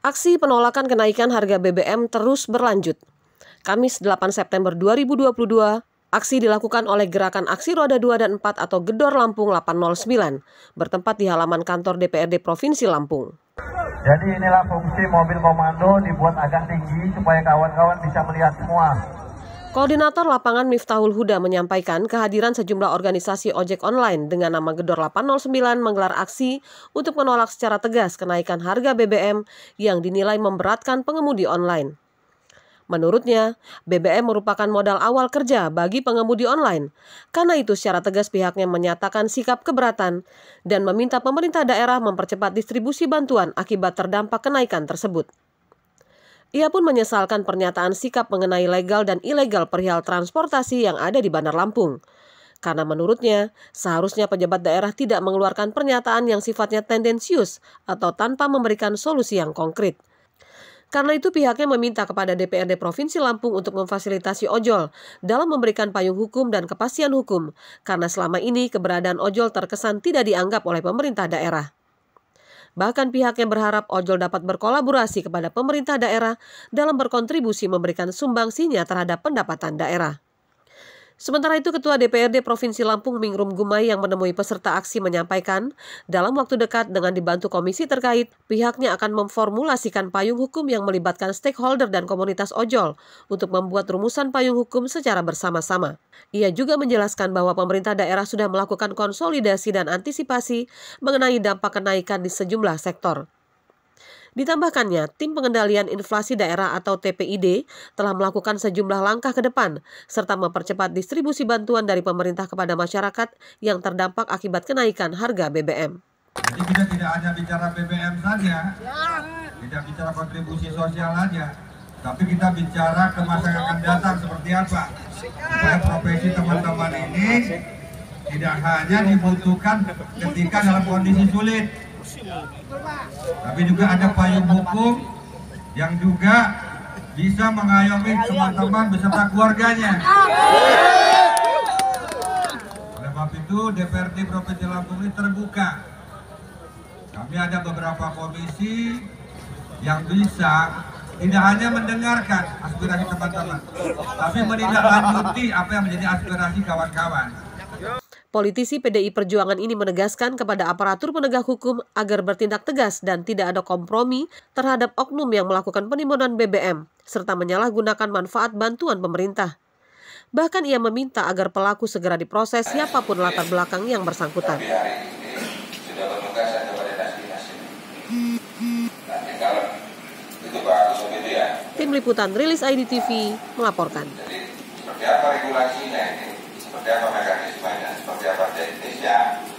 Aksi penolakan kenaikan harga BBM terus berlanjut. Kamis 8 September 2022, aksi dilakukan oleh Gerakan Aksi Roda 2 dan 4 atau Gedor Lampung 809, bertempat di halaman kantor DPRD Provinsi Lampung. Jadi inilah fungsi mobil komando dibuat agak tinggi supaya kawan-kawan bisa melihat semua Koordinator lapangan Miftahul Huda menyampaikan kehadiran sejumlah organisasi ojek online dengan nama Gedor 809 menggelar aksi untuk menolak secara tegas kenaikan harga BBM yang dinilai memberatkan pengemudi online. Menurutnya, BBM merupakan modal awal kerja bagi pengemudi online. Karena itu secara tegas pihaknya menyatakan sikap keberatan dan meminta pemerintah daerah mempercepat distribusi bantuan akibat terdampak kenaikan tersebut. Ia pun menyesalkan pernyataan sikap mengenai legal dan ilegal perihal transportasi yang ada di Bandar Lampung. Karena menurutnya, seharusnya pejabat daerah tidak mengeluarkan pernyataan yang sifatnya tendensius atau tanpa memberikan solusi yang konkret. Karena itu pihaknya meminta kepada DPRD Provinsi Lampung untuk memfasilitasi ojol dalam memberikan payung hukum dan kepastian hukum, karena selama ini keberadaan ojol terkesan tidak dianggap oleh pemerintah daerah. Bahkan pihaknya berharap ojol dapat berkolaborasi kepada pemerintah daerah dalam berkontribusi memberikan sumbangsinya terhadap pendapatan daerah. Sementara itu, Ketua DPRD Provinsi Lampung Mingrum Gumai yang menemui peserta aksi menyampaikan, dalam waktu dekat dengan dibantu komisi terkait, pihaknya akan memformulasikan payung hukum yang melibatkan stakeholder dan komunitas ojol untuk membuat rumusan payung hukum secara bersama-sama. Ia juga menjelaskan bahwa pemerintah daerah sudah melakukan konsolidasi dan antisipasi mengenai dampak kenaikan di sejumlah sektor. Ditambahkannya, Tim Pengendalian Inflasi Daerah atau TPID telah melakukan sejumlah langkah ke depan, serta mempercepat distribusi bantuan dari pemerintah kepada masyarakat yang terdampak akibat kenaikan harga BBM. Jadi kita tidak hanya bicara BBM saja, tidak bicara kontribusi sosial saja, tapi kita bicara ke masyarakat akan datang seperti apa. Supaya profesi teman-teman ini tidak hanya dibutuhkan ketika dalam kondisi sulit, tapi juga ada payung hukum yang juga bisa mengayomi teman-teman beserta keluarganya. Oleh sebab itu DPRD Provinsi Lampung ini terbuka. Kami ada beberapa komisi yang bisa tidak hanya mendengarkan aspirasi teman-teman, tapi menindaklanjuti apa yang menjadi aspirasi kawan-kawan. Politisi PDI Perjuangan ini menegaskan kepada aparatur penegak hukum agar bertindak tegas dan tidak ada kompromi terhadap oknum yang melakukan penimbunan BBM, serta menyalahgunakan manfaat bantuan pemerintah. Bahkan ia meminta agar pelaku segera diproses siapapun latar belakang yang bersangkutan. Tim Liputan Rilis IDTV melaporkan. Jadi, seperti apa regulasinya ini? Seperti apa mekanismenya? và để lấy